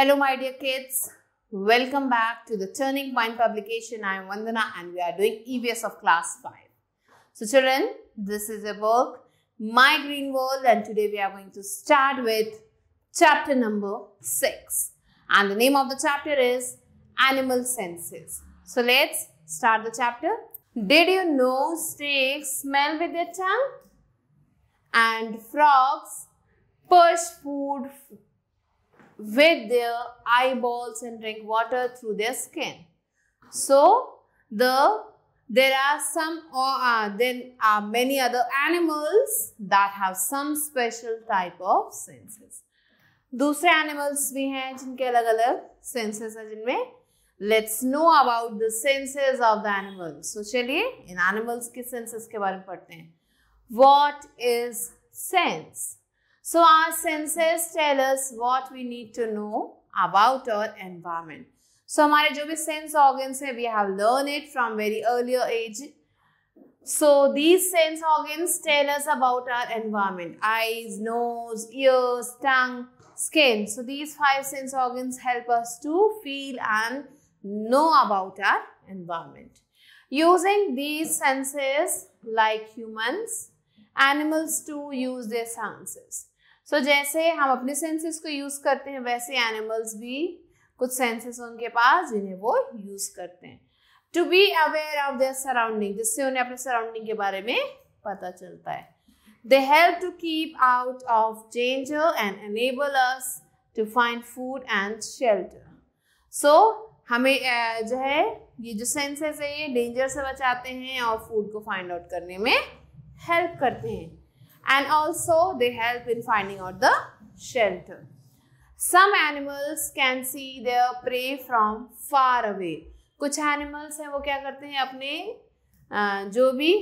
Hello, my dear kids. Welcome back to the Turning Point publication. I am Vandana and we are doing EVS of class 5. So, children, this is a book, My Green World, and today we are going to start with chapter number 6. And the name of the chapter is Animal Senses. So, let's start the chapter. Did you know snakes smell with their tongue? And frogs push food with their eyeballs and drink water through their skin. So the there are some or uh, then are uh, many other animals that have some special type of senses. दूसरे animals भी हैं जिनके अलग अलग senses हैं जिनमें let's know about the senses of the animals. So चलिए in animals के senses के बारे में पढ़ते हैं What is sense? So our senses tell us what we need to know about our environment. So हमारे जो भी sense organs है we have learned it from very earlier age. So these sense organs tell us about our environment. Eyes, nose, ears, tongue, skin. So these five sense organs help us to feel and know about our environment. Using these senses like humans, animals too use their senses. So so, जैसे हम अपने senses को use करते हैं वैसे animals भी कुछ senses उनके पास जिन्हें वो यूज़ करते हैं to be aware of their surrounding जिससे उन्हें अपने सराउंडिंग के बारे में पता चलता है they help to keep out of danger and enable us to find food and shelter so हमें जो है ये जो सेंसेस है ये डेंजर से बचाते हैं और फूड को फाइंड आउट करने में हेल्प करते हैं and also they help in finding out the shelter. Some animals can see their prey from far away. कुछ animals हैं वो क्या करते हैं अपने जो भी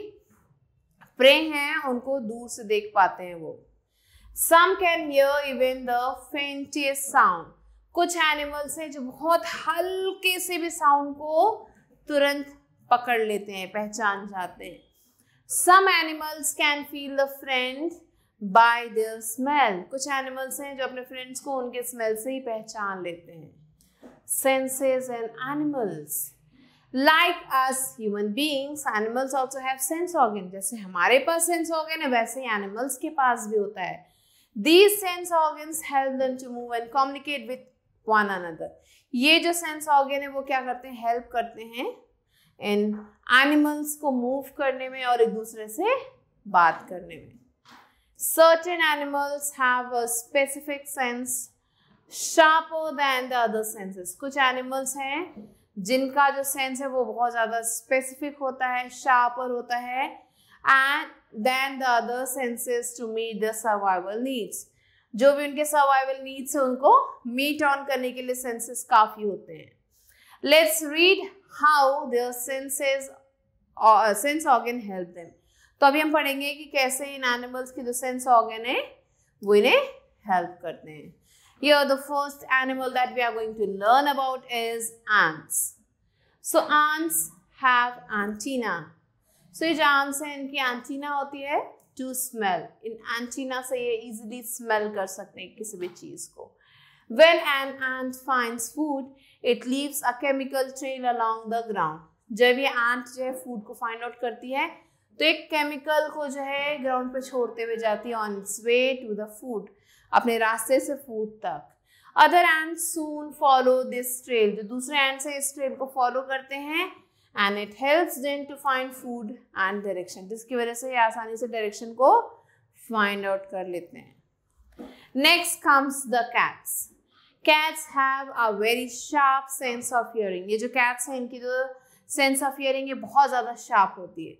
प्रे हैं उनको दूर से देख पाते हैं वो some can hear even the faintest sound कुछ एनिमल्स हैं जो बहुत हल्के से भी साउंड को तुरंत पकड़ लेते हैं पहचान जाते हैं some animals can feel the friend by their smell कुछ एनिमल्स हैं जो अपने फ्रेंड्स को उनके स्मेल से ही पहचान लेते हैं senses and animals like us human beings animals also have sense organ जैसे हमारे पास सेंस ऑर्गन है वैसे ही एनिमल्स के पास भी होता है these sense organs help them to move and communicate with one another ये जो सेंस ऑर्गन है वो क्या करते हैं हेल्प करते हैं इन एनिमल्स को मूव करने में और एक दूसरे से बात करने में certain animals have a specific sense sharper than the other senses कुछ एनिमल्स हैं जिनका जो सेंस है वो बहुत ज्यादा स्पेसिफिक होता है शार्पर होता है and than the other senses to meet the survival needs जो भी उनके सर्वाइवल नीड्स है उनको मीट ऑन करने के लिए सेंसेस काफी होते हैं let's read how their senses sense organ help them तो अभी हम पढ़ेंगे कि कैसे इन एनिमल्स के जो सेंस ऑर्गेन है वो इन्हें हेल्प करते हैं ये the first animal that we are going to learn about is ants so ants have antenna so ये जो आंस इनकी एंटीना होती है टू स्मेल इन एंटीना से ये इजीली स्मेल कर सकते हैं किसी भी चीज को when an ant finds food it leaves a chemical trail along the ground जब ये आंट जो है फूड को फाइंड आउट करती है तो एक केमिकल को जो है ग्राउंड पर छोड़ते हुए जाती है on its way to the food अपने रास्ते से फूड तक other ants soon follow this trail जो दूसरे एंड से इस ट्रेल को फॉलो करते हैं and it helps them to find food and direction जिसकी वजह से ये आसानी से डायरेक्शन को फाइंड आउट कर लेते हैं next comes the cats cats have a very sharp sense of hearing ये जो कैट्स हैं इनकी जो सेंस ऑफ हियरिंग ये बहुत ज़्यादा शार्प होती है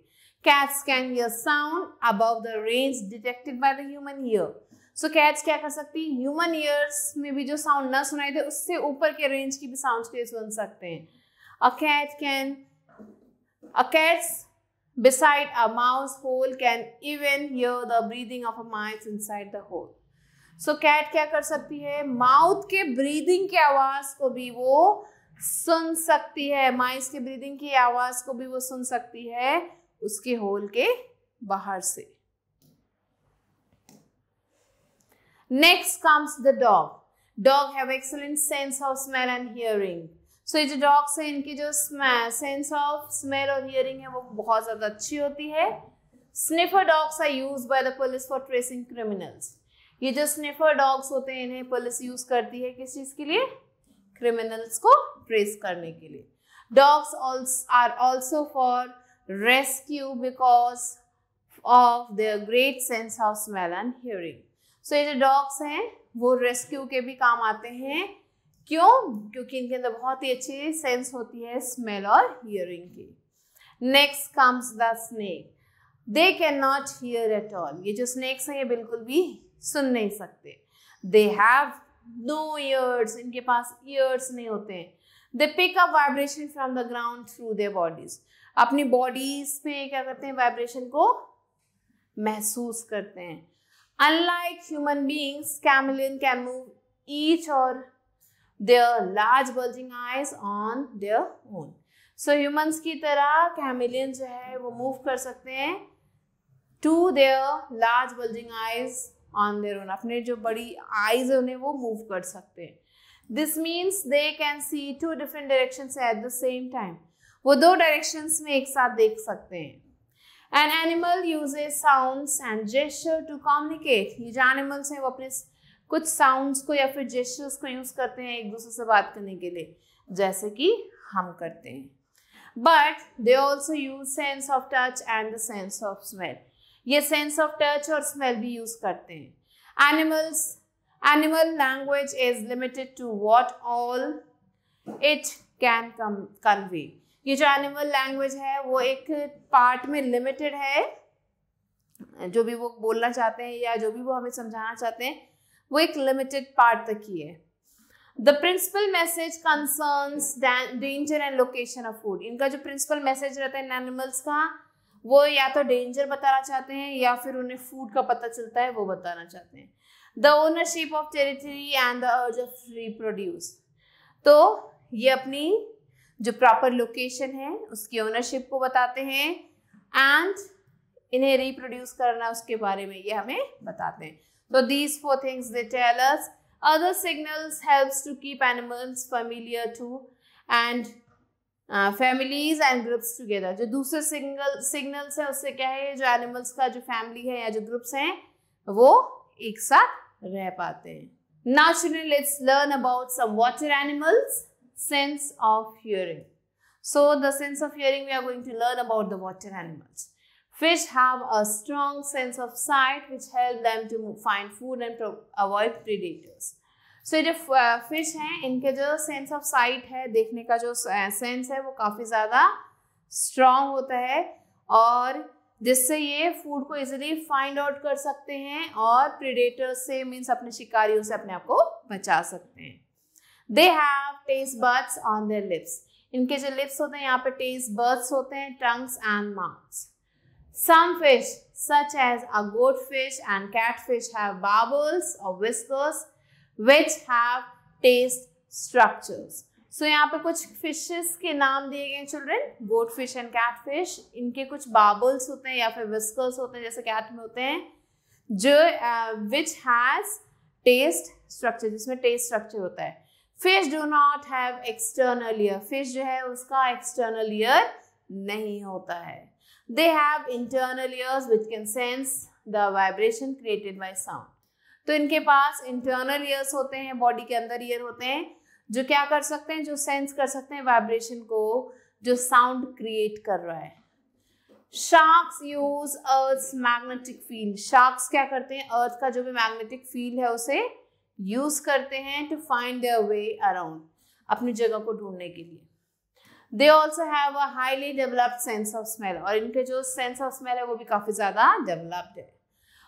cats can hear sound above the range detected by the human ear so cats क्या कर सकती है ह्यूमन ईयर्स में भी जो साउंड ना सुनाई दे उससे ऊपर के रेंज की भी साउंड के सुन सकते हैं a cat can a cats beside a mouse hole can even hear the breathing of a mice inside the hole so so, cat क्या कर सकती है माउथ के ब्रीदिंग के आवाज को भी वो सुन सकती है माइस के ब्रीदिंग की आवाज को भी वो सुन सकती है उसके होल के बाहर से next comes the dog dog have excellent sense of smell and hearing so ये जो डॉग्स है इनकी जो सेंस ऑफ स्मेल और हियरिंग है वो बहुत ज्यादा अच्छी होती है sniffer dogs are use by the police for tracing criminals ये जो स्निफर डॉग्स होते हैं इन्हें पुलिस यूज करती है किस चीज के लिए क्रिमिनल्स को ट्रेस करने के लिए dogs are also for rescue because of the great sense of smell and hearing so ये जो डॉग्स हैं वो रेस्क्यू के भी काम आते हैं क्यों क्योंकि इनके अंदर बहुत ही अच्छी सेंस होती है स्मेल और हियरिंग की next comes the snake they can not hear at all ये जो स्नेक्स हैं ये बिल्कुल भी सुन नहीं सकते दे हैव नो ईयर्स इनके पास ईयर्स नहीं होते हैं they pick up vibration from the ground through their bodies अपनी बॉडीज में क्या करते हैं वाइब्रेशन को महसूस करते हैं unlike human beings chameleon can move each और their large bulging eyes on their own so humans की तरह कैमिलियन जो है वो मूव कर सकते हैं two their large bulging eyes on their own अपने जो बड़ी आईज है उन्हें वो मूव कर सकते हैं this means they can see two different direction at the same time वो दो डायरेक्शन में एक साथ देख सकते हैं an animal use a sound and gesture to communicate ये जो एनिमल्स हैं वो अपने कुछ साउंड्स को या फिर जेस्टर्स को यूज़ करते हैं एक दूसरे से बात करने के लिए जैसे कि हम करते हैं but they also use sense of touch and the sense of smell ये सेंस ऑफ टच और स्मेल भी यूज करते हैं animals animal language is limited to what all it can come convey ये जो एनिमल लैंग्वेज है वो एक पार्ट में लिमिटेड है जो भी वो बोलना चाहते हैं या जो भी वो हमें समझाना चाहते हैं वो एक लिमिटेड पार्ट तक ही है the principal message concern danger and location of food इनका जो प्रिंसिपल मैसेज रहता है एनिमल्स का वो या तो डेंजर बताना चाहते हैं या फिर उन्हें फूड का पता चलता है वो बताना चाहते हैं the ownership of territory and the urge of reproduce तो ये अपनी जो प्रॉपर लोकेशन है उसकी ओनरशिप को बताते हैं एंड इन्हें रिप्रोड्यूस करना उसके बारे में ये हमें बताते हैं तो these four things they tell us other signals helps to keep animals familiar to families and groups together जो दूसरे सिंगल सिग्नल्स है उससे क्या है जो एनिमल्स का जो फैमिली है या जो ग्रुप्स हैं वो एक साथ रह पाते हैं now children let's learn about some water animals sense of hearing so the sense of hearing we are going to learn about the water animals Fish have a strong sense of sight which help them to find food and avoid predators. So so, जो fish हैं इनके जो sense of site है देखने का जो sense है वो काफ़ी ज़्यादा स्ट्रॉन्ग होता है और जिससे ये फूड को इजीली फाइंड आउट कर सकते हैं और प्रिडेटर से मीन्स अपने शिकारियों से अपने आप को बचा सकते हैं they have taste buds on their lips इनके जो लिप्स होते हैं यहाँ पे टेस्ट बर्ड्स होते हैं trunks and mouths some fish such as a goat fish and cat fish have barbels or whiskers which have taste structures so यहाँ पे कुछ फिशेस के नाम दिए गए children goat fish and cat fish इनके कुछ बाबल्स होते हैं या फिर विस्कर्स होते हैं जैसे कैट में होते हैं जो विच हैज टेस्ट स्ट्रक्चर जिसमें टेस्ट स्ट्रक्चर होता है fish do not have external ear fish जो है उसका एक्सटर्नल ईयर नहीं होता है they have internal ears which can sense the vibration created by sound तो इनके पास इंटरनल ईयर्स होते हैं बॉडी के अंदर ईयर होते हैं जो क्या कर सकते हैं जो सेंस कर सकते हैं वाइब्रेशन को जो साउंड क्रिएट कर रहा है sharks use earth magnetic field sharks क्या करते हैं अर्थ का जो भी मैग्नेटिक फील्ड है उसे यूज करते हैं to find a way around अपनी जगह को ढूंढने के लिए they also have a highly developed sense of smell और इनके जो सेंस ऑफ स्मेल है वो भी काफ़ी ज़्यादा डेवलप्ड है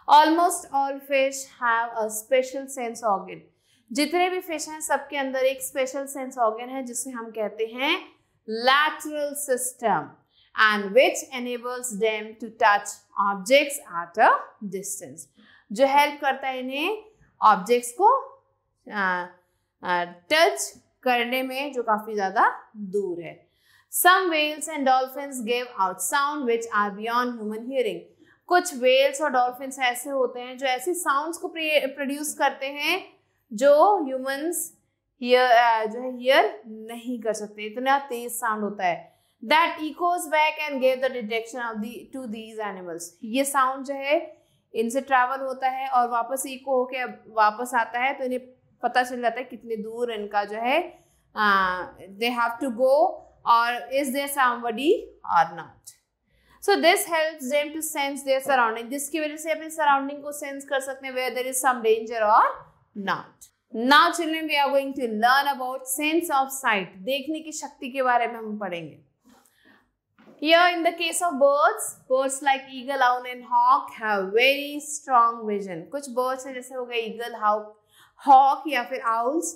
ऑलमोस्ट ऑल फिश है स्पेशल सेंस ऑर्गन जितने भी फिश हैं सबके अंदर एक स्पेशल सेंस ऑर्गन है जिसे हम कहते हैं lateral system and which enables them to touch objects at a distance जो हेल्प करता है इन्हें ऑब्जेक्ट्स को टच करने में जो काफी ज्यादा दूर है some whales and dolphin give out sound which are beyond human hearing कुछ वेल्स और डॉल्फिन ऐसे होते हैं जो ऐसे साउंड्स को प्रोड्यूस करते हैं जो ह्यूमंस हियर uh, जो है हियर नहीं कर सकते इतना तेज साउंड होता है that echoes back and gave the detection of the to these animals ये साउंड जो है इनसे ट्रैवल होता है और वापस इको होके वापस आता है तो इन्हें पता चल जाता है कितने दूर इनका जो है they have to go or is sound somebody are not so this help them to sense their surrounding जिसकी वजह से अपने सराउंडिंग को सेंस कर सकते हैं whether is some danger or not now children we are going to learn about sense of sight देखने की शक्ति के बारे में हम पढ़ेंगे Here in the case of birds, birds like eagle, owl and hawk have very strong vision. कुछ birds हैं जैसे हो गए eagle, hawk, hawk या फिर owls,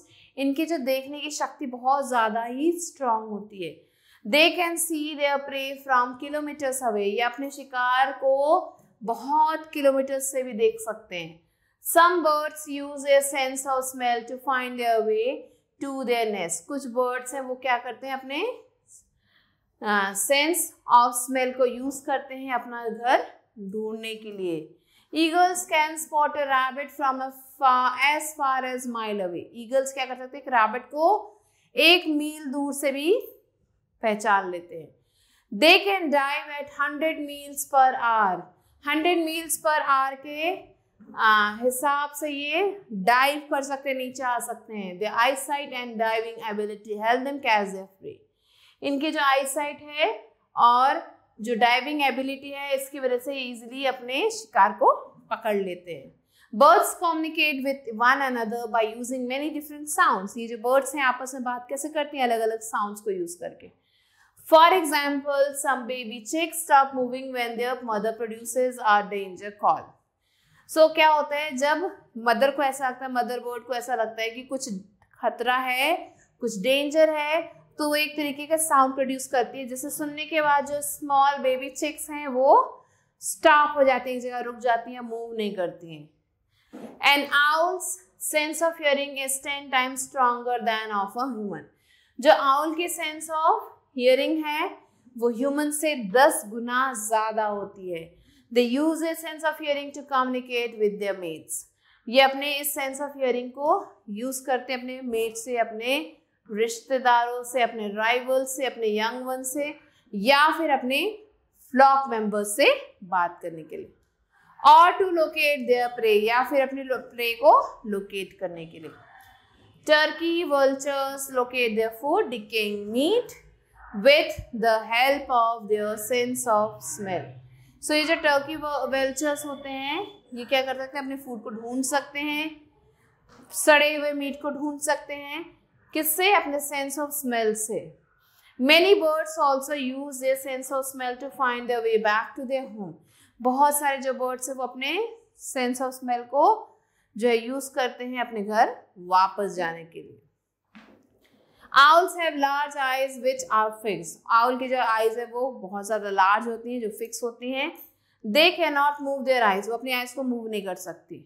इनकी जो देखने की शक्ति बहुत ज़्यादा ही strong होती है they can see they prey from kilometres away ये अपने शिकार को बहुत किलोमीटर से भी देख सकते हैं some birds use a sense of smell to find their way to their nest कुछ बर्ड्स हैं वो क्या करते हैं अपने सेंस ऑफ स्मेल को यूज करते हैं अपना घर ढूंढने के लिए eagles can spot a rabbit from as far as mile away eagles क्या कर सकते हैं एक रैबिट को एक मील दूर से भी पहचान लेते हैं they can dive at hundred miles per hour hundred miles per hour के हिसाब से ये डाइव कर सकते नीचे आ सकते हैं they eye sight and diving ability help them catch the prey इनकी जो आई साइट है और जो डाइविंग एबिलिटी है इसकी वजह से इजीली अपने शिकार को पकड़ लेते हैं birds communicate with one another by using many different sounds ये जो बर्ड्स हैं आपस में बात कैसे करती हैं अलग अलग साउंड्स को यूज करके For example, some baby chicks stop moving when their mother produces a danger call. so, क्या होता है जब मदर को ऐसा लगता है मदर बोर्ड को ऐसा लगता है कि कुछ खतरा है कुछ डेंजर है तो वो एक तरीके का साउंड प्रोड्यूस करती है जिसे सुनने के बाद जो स्मॉल बेबी चिक्स हैं वो स्टॉप हो जाती हैं एक जगह रुक जाती हैं मूव नहीं करती हैं and owls sense of hearing is ten times stronger than of a human जो आउल की सेंस ऑफ हियरिंग है वो ह्यूमन से दस गुना ज़्यादा होती है they use a sense of hearing to communicate with their mates ये अपने इस सेंस ऑफ हियरिंग को यूज़ करते हैं अपने मेट से अपने रिश्तेदारों से अपने राइवल से अपने यंग वन से या फिर अपने फ्लॉक मेंबर्स से बात करने के लिए और टू लोकेट देयर प्रे या फिर अपने प्रे को लोकेट करने के लिए turkey vultures locate their food decaying meat with the help of their sense of smell so ये जो टर्की वेल्चर्स होते हैं ये क्या कर सकते हैं अपने फूड को ढूंढ सकते हैं सड़े हुए मीट को ढूंढ सकते हैं किससे अपने सेंस ऑफ स्मेल से many birds also use their sense of smell to find the way back to their home बहुत सारे जो बर्ड्स है वो अपने सेंस ऑफ स्मेल को जो है यूज़ करते हैं अपने घर वापस जाने के लिए owls have large eyes which are fix owl की जो आईज है वो बहुत ज़्यादा लार्ज होती हैं जो फिक्स होती हैं they can not move their eyes वो अपनी आईज को मूव नहीं कर सकती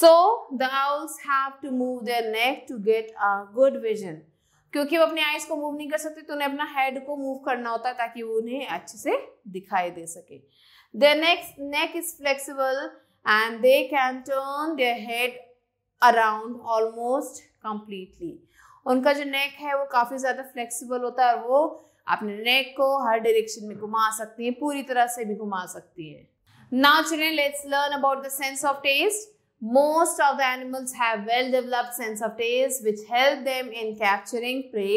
so the owls have to move their neck to get a good vision क्योंकि वो अपनी आईज को मूव नहीं कर सकती तो उन्हें अपना हेड को मूव करना होता है ताकि वो उन्हें अच्छे से दिखाई दे सके their necks neck is flexible and they can turn their head around almost completely उनका जो नेक है वो काफ़ी ज़्यादा फ्लेक्सिबल होता है और वो अपने नेक को हर डायरेक्शन में घुमा सकती हैं पूरी तरह से भी घुमा सकती हैं now children let's learn about the sense of taste most of the animals have well developed sense of taste which help them in capturing prey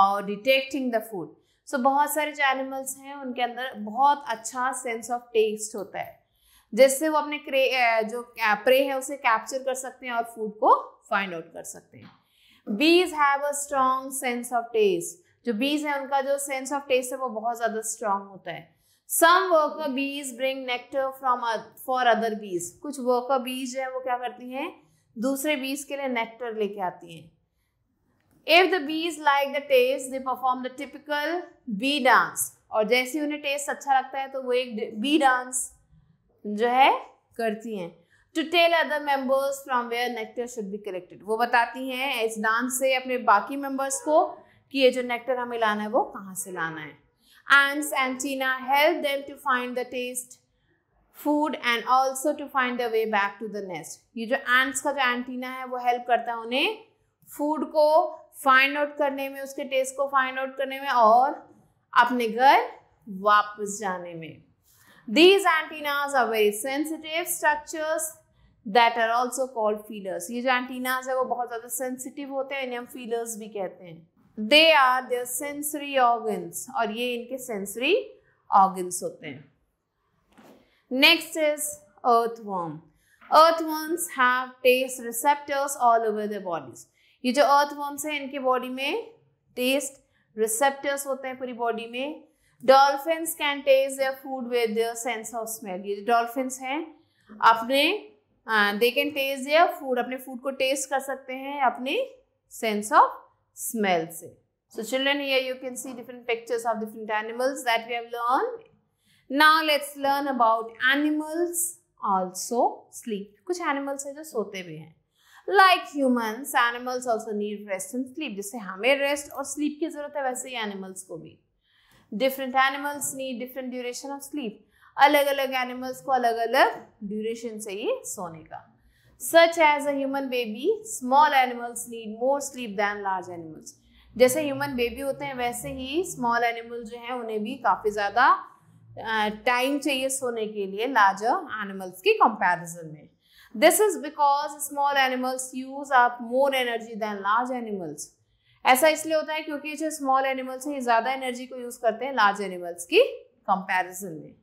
और डिटेक्टिंग द फूड सो बहुत सारे जो एनिमल्स हैं उनके अंदर बहुत अच्छा सेंस ऑफ टेस्ट होता है जिससे वो अपने क्रे जो प्रे है उसे कैप्चर कर सकते हैं और फूड को फाइंड आउट कर सकते हैं bees have a strong sense of taste जो बीज है उनका जो सेंस ऑफ टेस्ट है वो बहुत ज्यादा स्ट्रांग होता है some worker bees bring nectar from for other bees कुछ वर्कर बीज है वो क्या करती हैं दूसरे बीज के लिए नेक्टर लेके आती हैं if the bees like the taste they perform the typical bee dance और जैसे उन्हें टेस्ट अच्छा लगता है तो वो एक बी डांस जो है करती हैं to tell other members from where nectar should be collected वो बताती हैं इस डांस से अपने बाकी मेंबर्स को कि ये जो नेक्टर हमें लाना है वो कहाँ से लाना है and antenna help them to find the taste food and also to find the way back to the nest ये जो एंट्स का जो एंटीना है वो हेल्प करता है उन्हें फूड को फाइंड आउट करने में उसके टेस्ट को फाइंड आउट करने में और अपने घर वापस जाने में these antennas are very sensitive structures that are also called feelers ये जो एंटीनाज है वो बहुत ज़्यादा सेंसिटिव होते हैं इन्हें हम फीलर्स भी कहते हैं they are their sensory organs और ये इनके सेंसरी ऑर्गन्स होते हैं next is earth earthworms have taste receptors all over the bodies ये जो अर्थ अर्थवॉर्म्स हैं इनके बॉडी में टेस्ट रिसेप्टर्स होते हैं पूरी बॉडी में dolphin can taste their food with their sense of smell ये जो डॉल्फिन हैं अपने दे कैन टेस्ट या फूड अपने फूड को टेस्ट कर सकते हैं अपने सेंस ऑफ स्मेल से so children here you can see different pictures of different animals that we have learn now let's learn about animals also sleep कुछ animals हैं जो सोते भी हैं like humans animals also need rest and sleep जैसे हमें rest और sleep की जरूरत है वैसे ही एनिमल्स को भी different animals need different duration of sleep अलग अलग एनिमल्स को अलग अलग ड्यूरेशन चाहिए सोने का such as human baby small animals need more sleep than large animals जैसे ह्यूमन बेबी होते हैं वैसे ही स्मॉल एनिमल जो हैं उन्हें भी काफ़ी ज़्यादा टाइम चाहिए सोने के लिए लार्जर एनिमल्स की कंपैरिजन में this is because small animals use up more energy than large animals ऐसा इसलिए होता है क्योंकि जो स्मॉल एनिमल्स हैं ये ज़्यादा एनर्जी को यूज़ करते हैं लार्ज एनिमल्स की कंपैरिजन में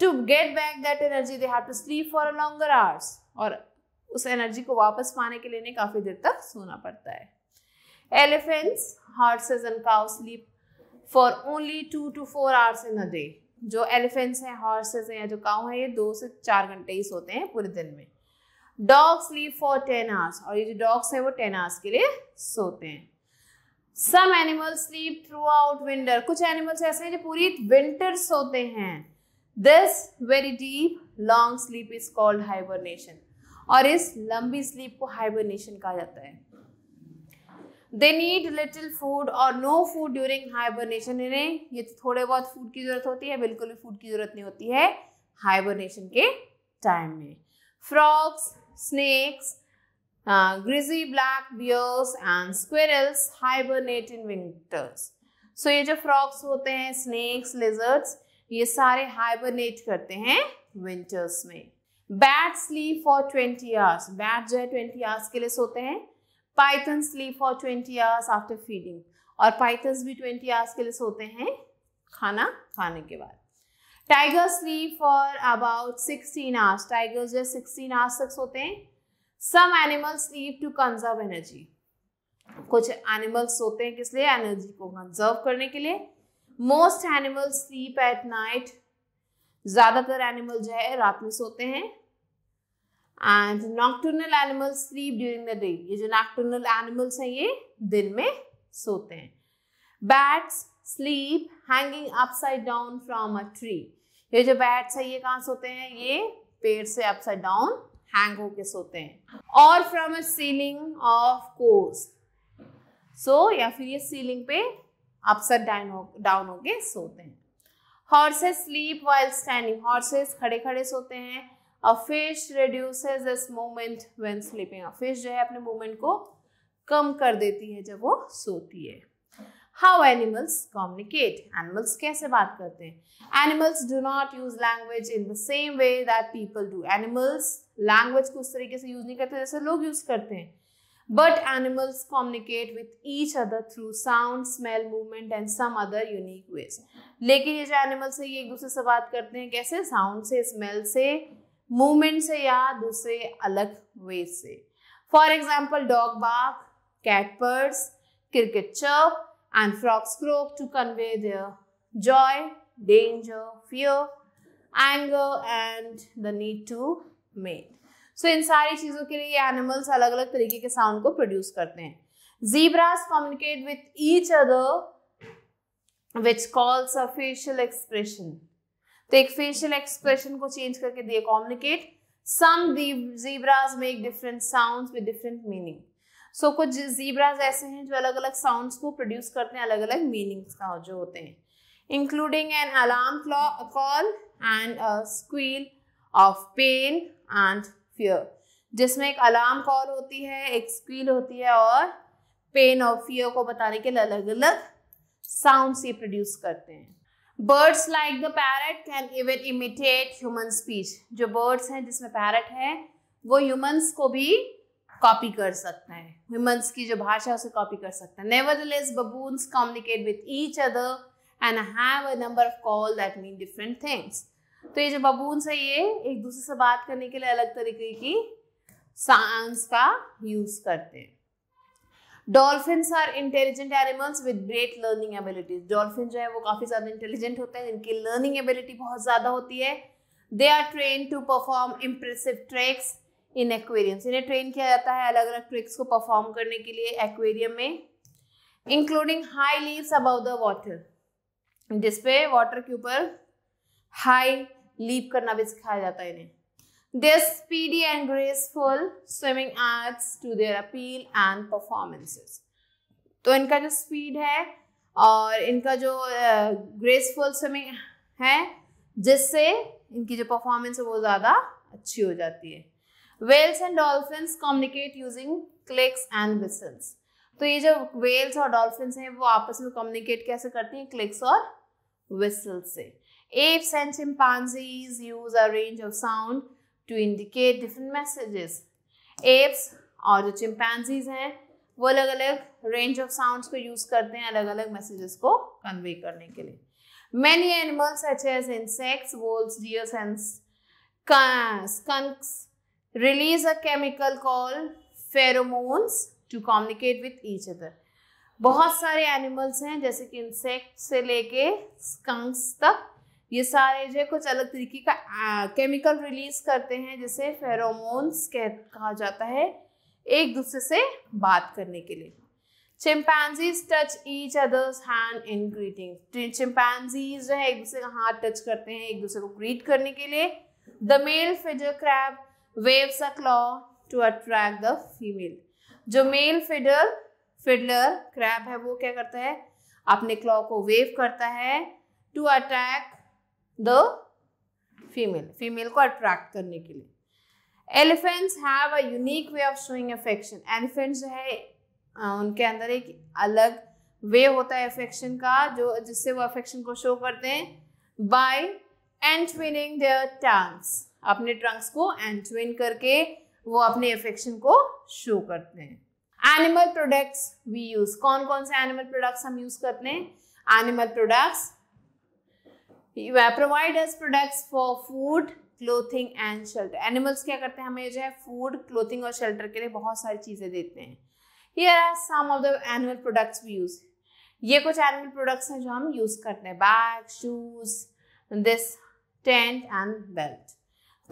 to get back that energy they have to sleep for longer hours और उस एनर्जी को वापस पाने के लिए इन्हें काफ़ी देर तक सोना पड़ता है elephants horses and cow sleep for only two to four hours in a day जो एलिफेंट्स हैं हॉर्सेज हैं या जो काउ हैं ये दो से चार घंटे ही सोते हैं पूरे दिन में dog sleep for ten hours और ये जो डॉग्स हैं वो टेन आवर्स के लिए सोते हैं some animals sleep throughout winter कुछ एनिमल्स ऐसे हैं जो पूरी विंटर सोते हैं this very deep long sleep is called hibernation और इस लंबी स्लीप को हाइबरनेशन कहा जाता है दे नीड लिटिल फूड और नो फूड ड्यूरिंग हाइबरनेशन इन्हें ये थोड़े बहुत फूड की जरूरत होती है बिल्कुल भी फूड की जरूरत नहीं होती है हाइबरनेशन के टाइम में frogs snakes grizzly black bears and squirrels hibernate in winters so ये जो फ्रॉक्स होते हैं स्नेक्स लिजर्ट्स ये सारे हाइबरनेट करते हैं विंटर्स में bat sleep for twenty hours bat जो है ट्वेंटी आवर्स के लिए सोते हैं python sleep for twenty hours after feeding और पाइथन्स भी ट्वेंटी आवर्स के लिए सोते हैं खाना खाने के बाद tiger sleep for about sixteen hours tigers जो है सिक्सटीन आवर्स तक सोते हैं some animal sleep to conserve energy कुछ एनिमल्स सोते हैं किस लिए एनर्जी को कंजर्व करने के लिए most animal sleep at night ज़्यादातर एनिमल जो है रात में सोते हैं and nocturnal animal sleep during the day ये जो नॉक्टर्नल एनिमल्स हैं ये दिन में सोते हैं bats sleep hanging upside down from a tree ये जो बैट्स है ये कहाँ सोते हैं ये पेड़ से अपसाइड डाउन हैंग होके सोते हैं और from a ceiling of course so या फिर ये सीलिंग पे अपसर डाउन हो डाउन होके सोते हैं horses sleep while standing horses खड़े खड़े सोते हैं a fish reduces this moment when sleeping a fish जो है अपने मूवमेंट को कम कर देती है जब वो सोती है हाउ एनिमल्स कॉम्युनिकेट एनिमल्स कैसे बात करते हैं animals do not use language in the same way that people do animals language को उस तरीके से यूज नहीं करते जैसे लोग यूज करते हैं But animals communicate with each other through sound, smell, movement and some other unique ways. लेकिन ये जो एनिमल्स है ये एक दूसरे से बात करते हैं कैसे साउंड से स्मेल से मूवमेंट से या दूसरे अलग वे से for example dog bark cat purrs cricket chirp and frog croak to convey their joy danger fear anger and the need to mate so इन सारी चीज़ों के लिए ये एनिमल्स अलग अलग तरीके के साउंड को प्रोड्यूस करते हैं zebras communicate with each other which calls a facial expression तो एक फेशियल एक्सप्रेशन को चेंज करके दिए communicate some zebras make different sound with different meaning so कुछ जीब्राज ऐसे हैं जो अलग अलग साउंड्स को प्रोड्यूस करते हैं अलग अलग मीनिंग्स का जो होते हैं including an alarm call and of pain and fear जिसमें एक अलार्म कॉल होती है एक स्क्वील होती है और पेन और फियर को बताने के लिए अलग अलग साउंड ये प्रोड्यूस करते हैं birds like the parrot can even imitate human speech जो बर्ड्स हैं जिसमें पैरट है वो ह्यूमन्स को भी कॉपी कर सकते हैं ह्यूमन्स की जो भाषा है उसे कॉपी कर सकते हैं nevertheless baboons communicate with each other and have a number of call that mean different things तो ये जो बबून है ये एक दूसरे से बात करने के लिए अलग तरीके की सांस का यूज करते हैं dolphin are intelligent animals with great learning abilities dolphin जो है वो काफी ज्यादा इंटेलिजेंट होते हैं इनकी लर्निंग एबिलिटी बहुत ज्यादा होती है they are train to perform impressive tricks in aquarium इन्हें ट्रेन किया जाता है अलग अलग ट्रिक्स को परफॉर्म करने के लिए एक्वेरियम में including high leaps above the जिसपे वाटर के ऊपर हाई लीप करना भी सिखाया जाता है इन्हें their speedy and graceful swimming adds to their appeal and performances तो इनका जो स्पीड है और इनका जो ग्रेसफुल uh, स्विमिंग है जिससे इनकी जो परफॉर्मेंस है वो ज़्यादा अच्छी हो जाती है whales and dolphin communicate using clicks and whistles तो ये जो वेल्स और डॉल्फिन हैं वो आपस में कम्युनिकेट कैसे करती हैं क्लिक्स और विसल्स से Apes and chimpanzees use a range of sound to indicate different messages. Apes और जो chimpanzees हैं वो अलग अलग रेंज ऑफ साउंड्स को यूज करते हैं अलग अलग मैसेजेस को कन्वे करने के लिए many animals such as insects voles deers and skunks release a chemical call pheromones to communicate with each other बहुत सारे एनिमल्स हैं जैसे कि इंसेक्ट से लेके स्कंक्स तक ये सारे जो है कुछ अलग तरीके का केमिकल रिलीज करते हैं जिसे फेरोमोन्स कहा जाता है एक दूसरे से बात करने के लिए chimpanzees touch each others hand in greeting chimpanzees जो है एक दूसरे का हाथ टच करते हैं एक दूसरे को ग्रीट करने के लिए the male fiddler crab waves a claw to attract the female जो मेल फिडर फिडलर क्रैब है वो क्या करता है अपने क्लॉ को वेव करता है to attract the female female को अट्रैक्ट करने के लिए elephants have a unique way of showing affection elephants जो है उनके अंदर एक अलग वे होता है अफेक्शन का जो जिससे वो अफेक्शन को शो करते हैं बाय एंटविनिंग देयर टैंक्स अपने ट्रंक्स को एंटविन करके वो अपने अफेक्शन को शो करते हैं एनिमल प्रोडक्ट्स वी यूज कौन कौन से एनिमल प्रोडक्ट्स हम यूज करते हैं animal products provide us products for food clothing and shelter animals क्या करते हैं हमें जो है फूड क्लोथिंग और शेल्टर के लिए बहुत सारी चीज़ें देते हैं here are some of the animal products we use ये कुछ एनिमल प्रोडक्ट्स हैं जो हम यूज़ करते हैं bag shoes this tent and belt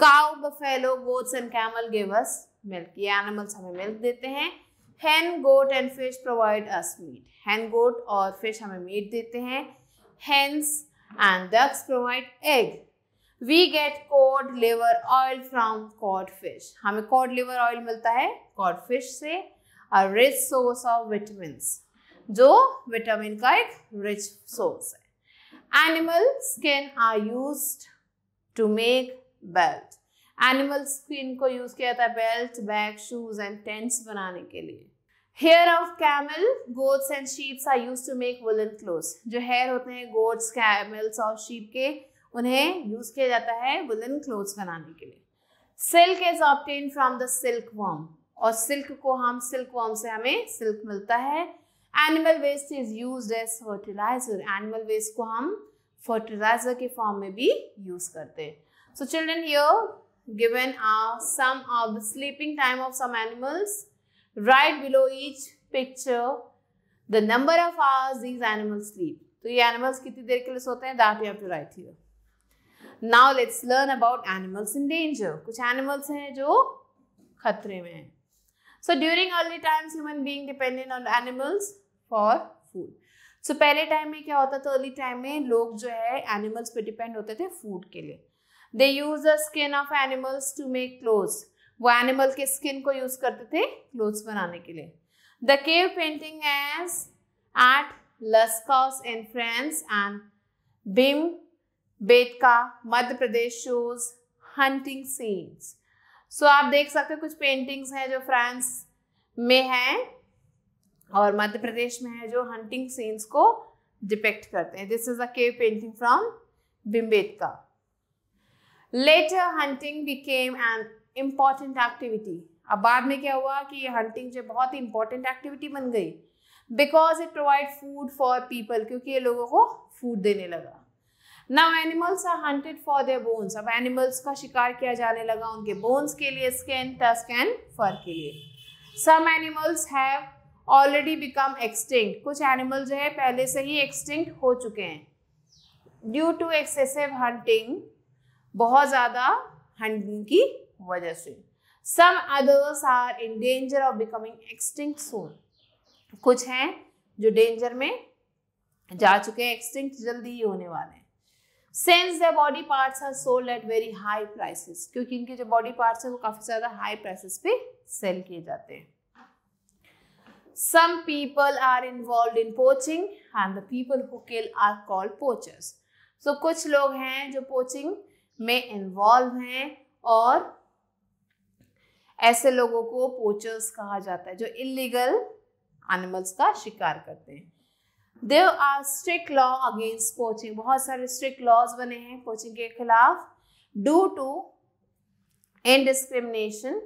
cow buffalo goats and camel give us milk ये एनिमल्स हमें मिल्क देते हैं hen goat and fish provide us meat hen goat और फिश हमें मीट देते हैं hens and ducks provide egg. We get cod liver oil from cod fish हमें cod liver oil मिलता है कॉड फिश से और रिच सोर्स ऑफ विटामिन जो विटामिन का एक रिच सोर्स है animal skin are use to make belt animal skin को यूज किया जाता है belt bag shoes and tents बनाने के लिए hair of camel goats and sheeps are use to make woollen cloth जो हेयर होते हैं गोट्स कैमल्स और शीप के उन्हें यूज किया जाता है वुलन क्लोथ्स बनाने के लिए silk is obtained from the silk worm और सिल्क को हम सिल्क वॉर्म से हमें सिल्क मिलता है animal waste is use as fertiliser animal waste को हम फर्टिलाइजर के फॉर्म में भी यूज करते हैं so children here given are some of the sleeping time of some animals right below each picture the number of hours these animals sleep तो ये animals कितनी देर के लिए सोते हैं that you have to write here now let's learn about animals in danger कुछ animals हैं जो खतरे में हैं so during early times human being dependent on animals for food so पहले टाइम में क्या होता था अर्ली टाइम में लोग जो है एनिमल्स पे डिपेंड होते थे फूड के लिए they use the skin of animals to make clothes वो एनिमल के स्किन को यूज करते थे क्लोथ्स बनाने के लिए the cave painting as at Lascaux in France and Bhimbetka Madhya Pradesh shows hunting scenes so आप देख सकते हो कुछ पेंटिंग्स हैं जो फ्रांस में हैं और मध्य प्रदेश में है जो हंटिंग सीन्स को डिपेक्ट करते हैं this is a cave painting from Bhimbetka later hunting became an important activity अब बाद में क्या हुआ कि ये हंटिंग जो बहुत ही इंपॉर्टेंट एक्टिविटी बन गई because it provide food for people क्योंकि ये लोगों को फूड देने लगा now animals are hunted for their bones अब एनिमल्स का शिकार किया जाने लगा उनके बोन्स के लिए स्किन टस्क एंड फर के लिए some animals have already become extinct कुछ एनिमल जो है पहले से ही एक्सटिंक्ट हो चुके हैं ड्यू टू एक्सेसिव हंटिंग बहुत ज़्यादा हंटिंग की वजह से some others are in danger of becoming extinct soon कुछ हैं जो डेंजर में जा चुके हैं एक्सटिंक्ट जल्दी ही होने वाले हैं since the body parts are sold at very high prices क्योंकि इनके जो बॉडी पार्ट्स हैं वो काफ़ी ज़्यादा हाई प्राइसेस पे सेल किए जाते हैं some people are involve in poaching and the people who kill are called poachers so कुछ लोग हैं जो पोचिंग में इन्वॉल्व हैं और ऐसे लोगों को पोचर्स कहा जाता है जो इलीगल एनिमल्स का शिकार करते हैं there are strict law against poaching बहुत सारे स्ट्रिक्ट लॉज बने हैं पोचिंग के खिलाफ due to indiscrimination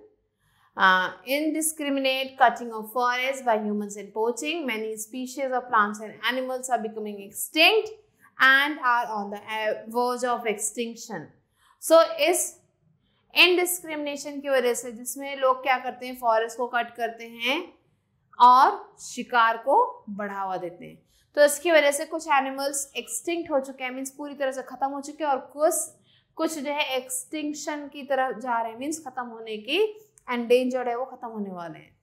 indiscriminate cutting of forest by human and poaching many species of plants and animals are becoming extinct and are on the of extinction so इस indiscrimination की वजह से जिसमें लोग क्या करते हैं फॉरेस्ट को कट करते हैं और शिकार को बढ़ावा देते हैं तो इसकी वजह से कुछ एनिमल्स एक्सटिंक्ट हो चुके हैं मीन्स पूरी तरह से ख़त्म हो चुके हैं और कुछ कुछ जो है एक्सटिंक्शन की तरफ जा रहे हैं मीन्स ख़त्म होने की एंडेंजर्ड है वो ख़त्म होने वाले हैं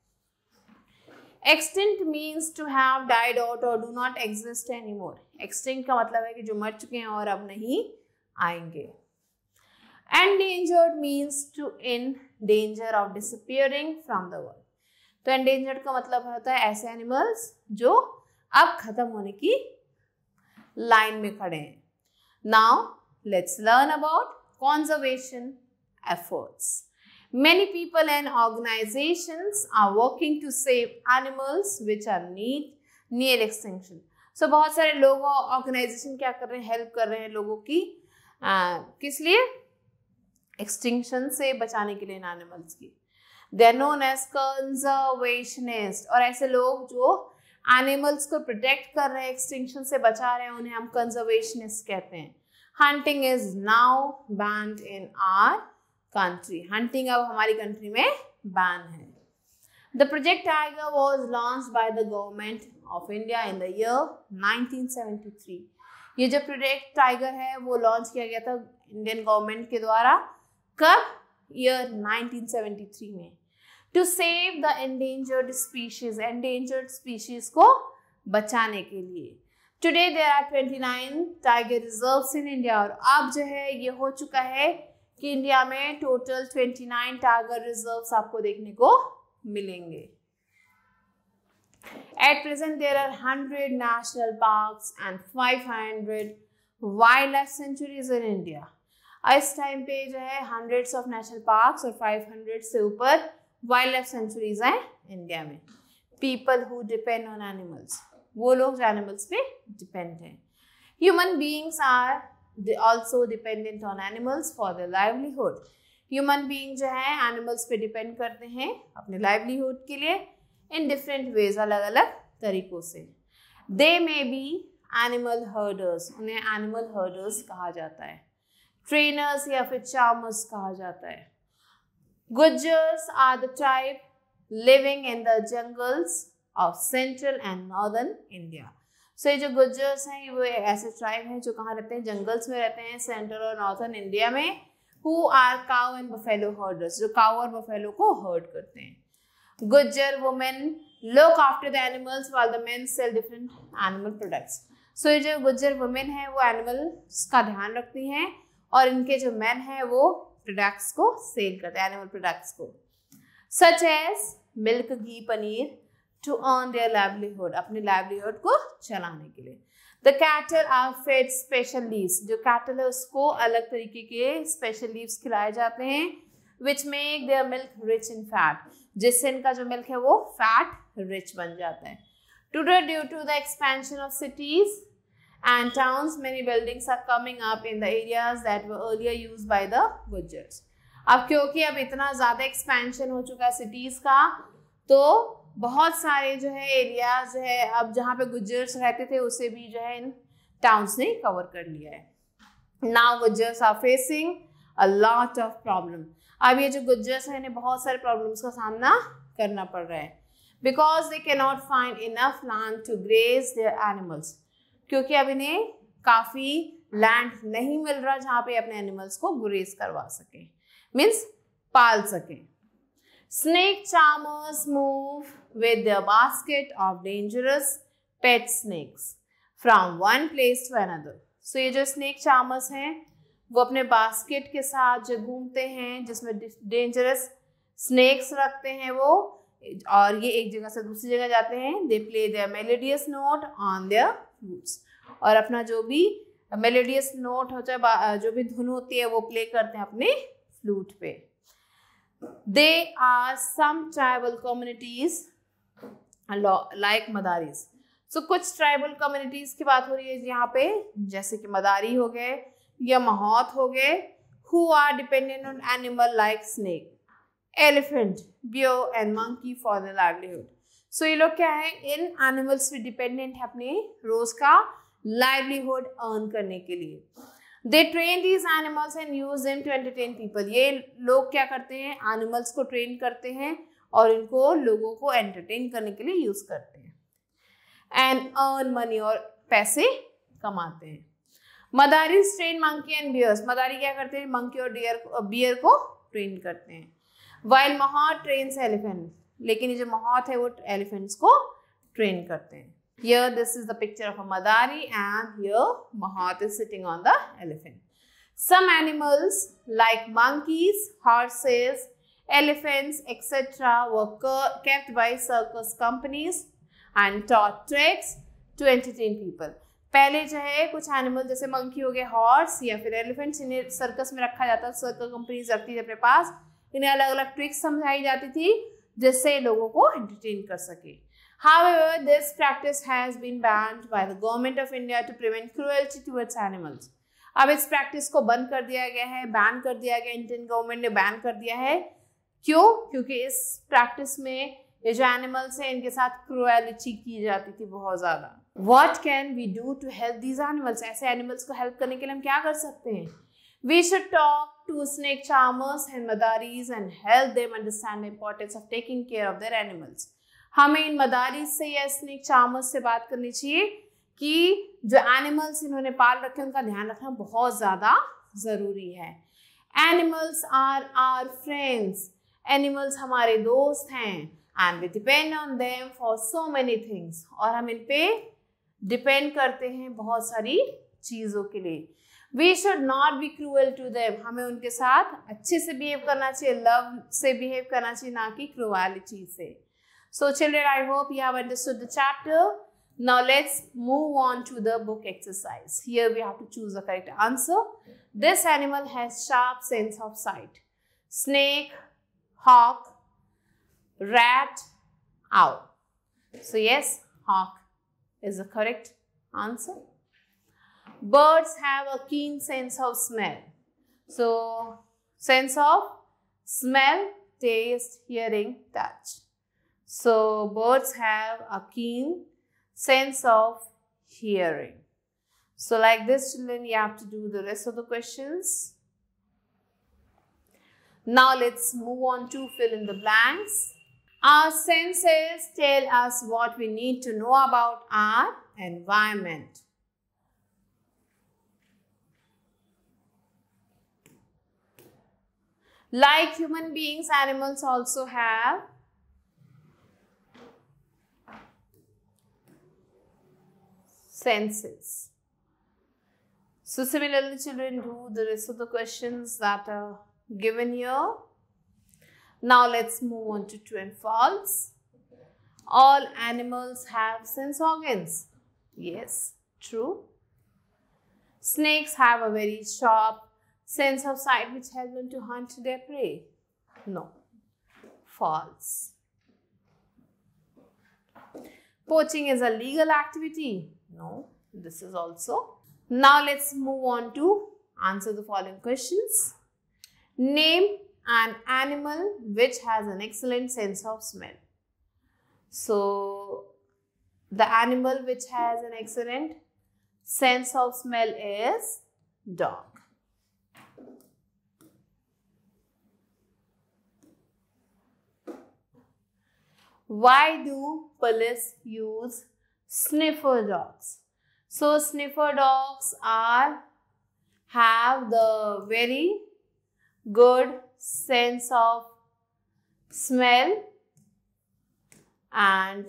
extinct means to have died out और do not exist any more extinct का मतलब है कि जो मर चुके हैं और अब नहीं आएंगे endangered means to in danger of disappearing from the world तो एंडेंजर्ड का मतलब होता है ऐसे एनिमल्स जो अब खत्म होने की लाइन में खड़े हैं now let's learn about conservation efforts many people and organisation are working to save animals which are need near extension so बहुत सारे लोग ऑर्गेनाइजेशन क्या कर रहे हैं हेल्प कर रहे हैं लोगों की आ, किस लिए एक्सटिंक्शन से बचाने के लिए इन एनिमल्स की दे नोन एज कंजर्वेशनिस्ट और ऐसे लोग जो एनिमल्स को प्रोटेक्ट कर रहे हैं एक्सटिंक्शन से बचा रहे हैं उन्हें हम कंजर्वेशनिस्ट कहते हैं hunting is now banned in our country hunting अब हमारी कंट्री में बैन है the project tiger was launch by the government of India in the year three ये जो प्रोजेक्ट टाइगर है वो लॉन्च किया गया था इंडियन गवर्नमेंट के द्वारा कब ईयर 1973 में to save the endangered species endangered species को बचाने के लिए today there are 29 tiger reserve in India और अब जो है ये हो चुका है कि इंडिया में टोटल 29 टाइगर रिजर्व आपको देखने को मिलेंगे at present there are 100 national parks and 500 life sanctuaries in India इस टाइम पे जो है हंड्रेड्स ऑफ नेशनल पार्क्स और फाइव हंड्रेड से ऊपर वाइल्ड लाइफ सेंचुरीज हैं इंडिया में people who depend on animals वो लोग एनिमल्स पे डिपेंड हैं human beings are also dependent on animals for the livelihood human being जो है एनिमल्स पे डिपेंड करते हैं अपने लाइवलीहुड के लिए इन डिफरेंट वेज अलग अलग तरीक़ों से they may be animal herders उन्हें एनिमल हर्डर्स कहा जाता है ट्रेनर्स या फिर चार्मर्स कहा जाता है Gujjars are the type living in the jungles of central and northern India so ये जो गुजर्स हैं वो ऐसे ट्राइब हैं जो कहाँ रहते हैं जंगल्स में रहते हैं सेंट्रल और नॉर्थन इंडिया में who are cow and buffalo herders जो काउ और बफेलो को हर्ड करते हैं Gujjar women look after the animals while the men sell different animal products so ये जो गुज्जर वुमेन है वो एनिमल्स का ध्यान रखती हैं और इनके जो मैन है वो प्रोडक्ट्स को सेल करते हैं एनिमल प्रोडक्ट्स को such as milk ghee paneer to earn their livelihood अपने लाइवलीहुड को चलाने के लिए the cattle are fed special leaves जो कैटल है उसको अलग तरीके के स्पेशल लीव्स खिलाए जाते हैं which make their milk rich in fat जिससे इनका जो मिल्क है वो फैट रिच बन जाता है today due to the expansion of cities and towns many buildings are coming up in the areas that were earlier used by the Gujars. अब क्योंकि अब इतना ज़्यादा एक्सपेंशन हो चुका है सिटीज़ का तो बहुत सारे जो है एरियाज है अब जहाँ पे गुजर्स रहते थे उसे भी जो है इन टाउन्स ने कवर कर लिया है now Gujjars are facing a lot of problem अब ये जो गुजर्स है इन्हें बहुत सारे प्रॉब्लम्स का सामना करना पड़ रहा है because they cannot find enough land to graze their animals क्योंकि अब इन्हें काफी लैंड नहीं मिल रहा जहां पे अपने एनिमल्स को ग्रेस करवा सके मीन्स पाल सके snake charmers move with the basket of dangerous pet snakes from one place to another so ये जो स्नेक चामर्स हैं वो अपने बास्केट के साथ जो घूमते हैं जिसमें डेंजरस स्नेक्स रखते हैं वो और ये एक जगह से दूसरी जगह जाते हैं they play their melodious note on their flutes और अपना जो भी मेलेडियस नोट हो चाहे जो भी धुन होती है वो प्ले करते हैं अपने फ्लूट पे they are some tribal communities like madaris so कुछ ट्राइबल कम्युनिटीज की बात हो रही है यहाँ पे जैसे कि मदारी हो गए या महोत हो गए who are dependent on animal like snake elephant bear and monkey for the livelihood so so, ये लोग क्या है इन एनिमल्स पे डिपेंडेंट है अपने रोज का लाइवलीहुड अर्न करने के लिए they train these animals and use them to entertain people ये लोग क्या करते हैं एनिमल्स को ट्रेन करते हैं और इनको लोगों को एंटरटेन करने के लिए यूज करते हैं एंड अर्न मनी और पैसे कमाते हैं मदारी ट्रेन मंकी एंड बियर्स मदारी क्या करते हैं मंकी और डियर बियर को ट्रेन करते हैं वाइल महा ट्रेन एलिफेंट लेकिन ये जो महोत है वो एलिफेंट्स को ट्रेन करते हैं here this is the picture of a madari and here mahout is sitting on the elephant some animals like monkeys horses elephants etcetera were kept by circus companies and taught tricks to entertain people पहले जो है कुछ animal जैसे monkey हो गए horse या फिर elephants इन्हें सर्कस में रखा जाता सर्कस कंपनीज रखती थी अपने पास इन्हें अलग अलग ट्रिक्स समझाई जाती थी जिससे लोगों को एंटरटेन कर सके However, this practice has been banned by the government of India to prevent cruelty towards animals. अब इस प्रैक्टिस को बंद कर दिया गया है बैन कर दिया गया इंडियन गवर्नमेंट ने बैन कर दिया है क्यों क्योंकि इस प्रैक्टिस में ये जो एनिमल्स हैं इनके साथ क्रुएलिटी की जाती थी बहुत ज़्यादा what can we do to help these animals ऐसे एनिमल्स को हेल्प करने के लिए हम क्या कर सकते हैं we should talk to snake charmers and madaris and help them understand the importance of taking care of their animals. हमें इन मदारीज से या स्नेक चामर्स से बात करनी चाहिए कि जो एनिमल्स इन्होंने पाल रखे उनका ध्यान रखना बहुत ज़्यादा ज़रूरी है animals are our friends animals हमारे दोस्त हैं and we depend on them for so many things और हम इन पे डिपेंड करते हैं बहुत सारी चीज़ों के लिए We should not be cruel to them. हमें उनके साथ अच्छे से बिहेव करना चाहिए लव से बिहेव करना चाहिए ना कि क्रूअलिटी से so children I hope you have understood the chapter Now let's move on to the book exercise. Here we have to choose the correct answer. This animal has sharp sense of sight. Snake, hawk, rat, owl. So yes, hawk is the correct answer birds have a keen sense of smell. So, sense of smell, taste, hearing, touch. So, birds have a keen sense of hearing. So, like this, children, you have to do the rest of the questions. Now, let's move on to fill in the blanks. Our senses tell us what we need to know about our environment. Like human beings, animals also have senses. So similarly, children do the rest of the questions that are given here. Now let's move on to true and false. All animals have sense organs. Yes, true. Snakes have a very sharp sense of sight which help them to hunt their prey? No. False. Poaching is a legal activity? No. This is also. Now let's move on to answer the following questions. Name an animal which has an excellent sense of smell. So, the animal which has an excellent sense of smell is dog. Why do police use sniffer dogs? So sniffer dogs are have the very good sense of smell and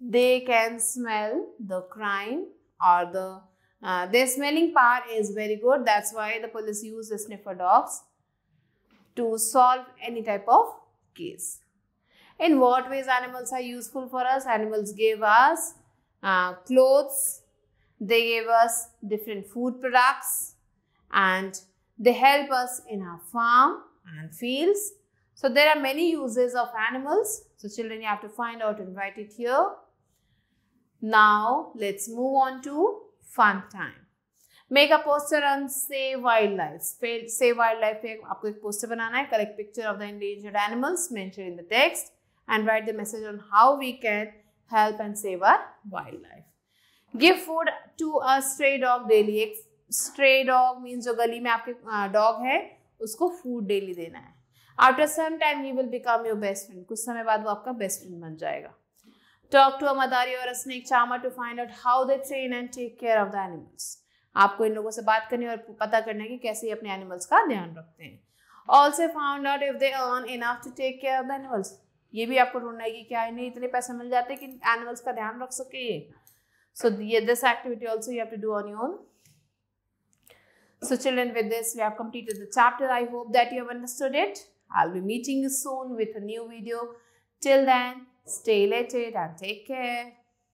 they can smell the crime or the uh, their smelling power is very good that's why the police use the sniffer dogs to solve any type of case in what ways animals are useful for us? Animals gave us uh, clothes, they gave us different food products and they help us in our farm and fields. So there are many uses of animals. So children, you have to find out and write it here. Now let's move on to fun time. Make a poster on say Wildlife. Say Wildlife पे आपको एक poster बनाना है. Correct picture of the endangered animals mentioned in the text. and write the message on how we can help and save our wildlife. Give food to a stray dog daily. एक stray dog means जो गली में आपके dog है उसको food daily देना है after some time he will become your best friend कुछ समय बाद वो आपका बेस्ट फ्रेंड बन जाएगा to a madari or a snake charmer to find out how they train and take care of the animals. आपको इन लोगों से बात करनी और पता करना है कि कैसे ये अपने एनिमल्स का ध्यान रखते हैं also found out if they earn enough to take care of the animals ये भी आपको ढूंढना है कि क्या इन्हें इतने पैसे मिल जाते हैं कि एनिमल्स का ध्यान रख सके ये so yeah, this activity also you have to do on your own so children with this we have completed the chapter i hope that you have understood it i'll be meeting you soon with a new video till then stay elated and take care